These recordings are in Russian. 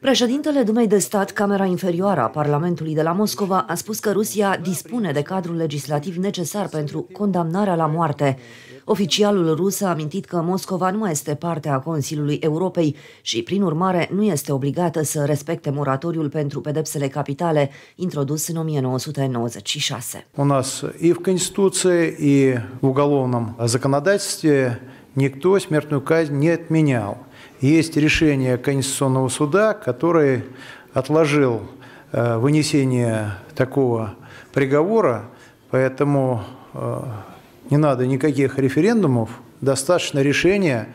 Președintele Dumei de Stat, Camera Inferioară a Parlamentului de la Moscova, a spus că Rusia dispune de cadrul legislativ necesar pentru condamnarea la moarte. Oficialul rus a amintit că Moscova nu este parte a Consiliului Europei și, prin urmare, nu este obligată să respecte moratoriul pentru pedepsele capitale introdus în 1996. никто смертную казнь не отменял. Есть решение Конституционного суда, который отложил э, вынесение такого приговора, поэтому э, не надо никаких референдумов, достаточно решения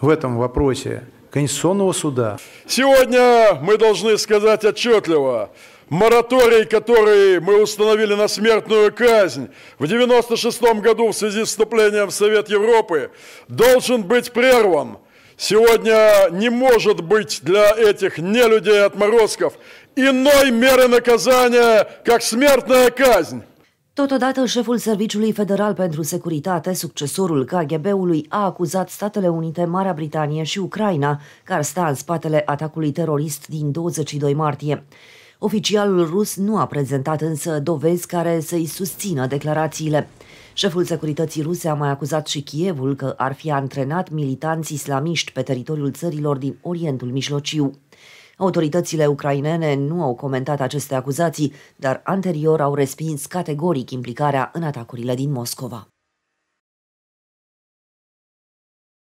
в этом вопросе Конституционного суда. Сегодня мы должны сказать отчетливо – мораторий, который мы установили на смертную казнь в 96 году в связи с вступлением в Совет Европы, должен быть прерван. Сегодня не может быть для этих нелюдей отморозков иной меры наказания, как смертная казнь. Totodată, șeful Serviciului Federal pentru Securitate, succesorul KGB-ului, a acuzat Statele Unite, Marea Britanie și Ucraina, care sta în spatele atacului terorist din 22 martie. Oficialul rus nu a prezentat însă dovezi care să-i susțină declarațiile. Șeful securității ruse a mai acuzat și Kievul că ar fi antrenat militanți islamiști pe teritoriul țărilor din Orientul Mijlociu. Autoritățile ucrainene nu au comentat aceste acuzații, dar anterior au respins categoric implicarea în atacurile din Moscova.